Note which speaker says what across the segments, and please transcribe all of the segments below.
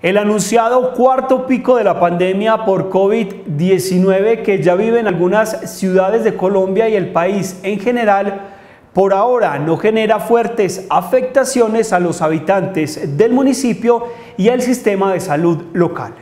Speaker 1: El anunciado cuarto pico de la pandemia por COVID-19 que ya vive en algunas ciudades de Colombia y el país en general, por ahora no genera fuertes afectaciones a los habitantes del municipio y al sistema de salud local.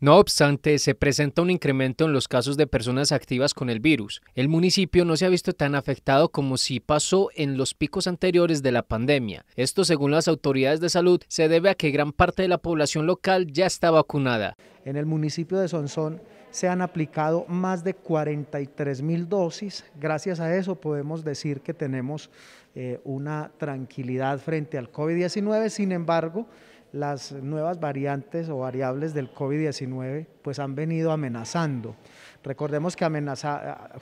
Speaker 2: No obstante, se presenta un incremento en los casos de personas activas con el virus. El municipio no se ha visto tan afectado como si pasó en los picos anteriores de la pandemia. Esto, según las autoridades de salud, se debe a que gran parte de la población local ya está vacunada.
Speaker 1: En el municipio de Sonsón se han aplicado más de 43 mil dosis. Gracias a eso podemos decir que tenemos eh, una tranquilidad frente al COVID-19. Sin embargo, las nuevas variantes o variables del COVID-19 pues han venido amenazando. Recordemos que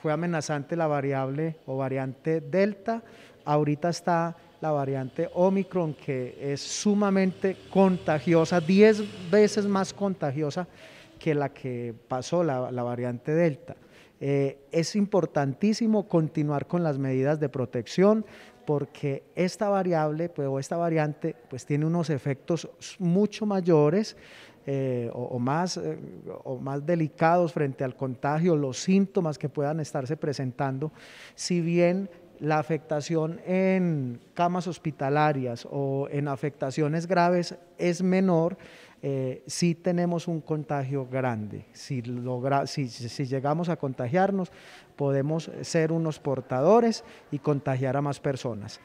Speaker 1: fue amenazante la variable o variante Delta, ahorita está la variante Omicron que es sumamente contagiosa, 10 veces más contagiosa que la que pasó la, variante Delta. Eh, es importantísimo continuar con las medidas de protección, porque esta variable pues, o esta variante pues tiene unos efectos mucho mayores eh, o, más, eh, o más delicados frente al contagio, los síntomas que puedan estarse presentando, si bien la afectación en camas hospitalarias o en afectaciones graves es menor, eh, si tenemos un contagio grande. Si, llegamos a contagiarnos, podemos ser unos portadores y contagiar a más personas.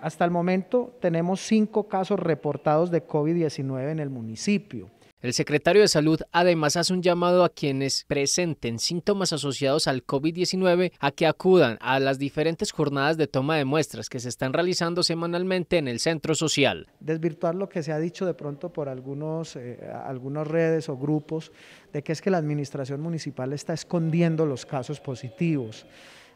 Speaker 1: hasta el momento tenemos cinco casos reportados de COVID-19 en el
Speaker 2: municipio. El secretario de Salud además hace un llamado a quienes presenten síntomas asociados al COVID-19 a que acudan a las diferentes jornadas de toma de muestras que se están realizando semanalmente en el centro social.
Speaker 1: Desvirtuar lo que se ha dicho de pronto por algunos, eh, algunas redes o grupos de que es que la administración municipal está escondiendo los casos positivos.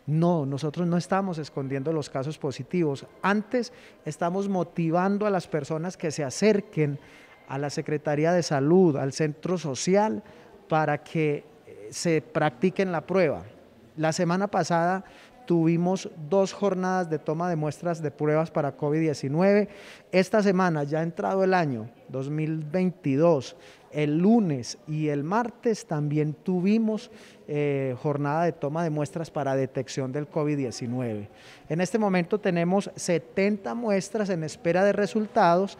Speaker 1: No, nosotros no estamos escondiendo los casos positivos. Antes estamos motivando a las personas que se acerquen a la Secretaría de Salud, al Centro Social, para que eh, se practiquen la prueba. La semana pasada tuvimos dos jornadas de toma de muestras de pruebas para COVID-19. Esta semana, ya ha entrado el año 2022, el lunes y el martes también tuvimos eh, jornada de toma de muestras para detección del COVID-19. En este momento tenemos 70 muestras en espera de resultados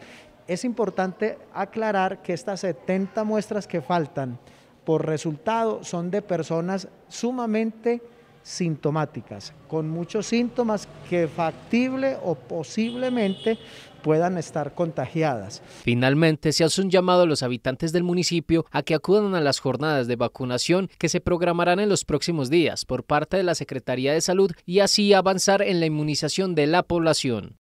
Speaker 1: es importante aclarar que estas 70 muestras que faltan por resultado son de personas sumamente sintomáticas, con muchos síntomas que factible o posiblemente puedan estar contagiadas.
Speaker 2: Finalmente, se hace un llamado a los habitantes del municipio a que acudan a las jornadas de vacunación que se programarán en los próximos días por parte de la Secretaría de Salud y así avanzar en la inmunización de la población.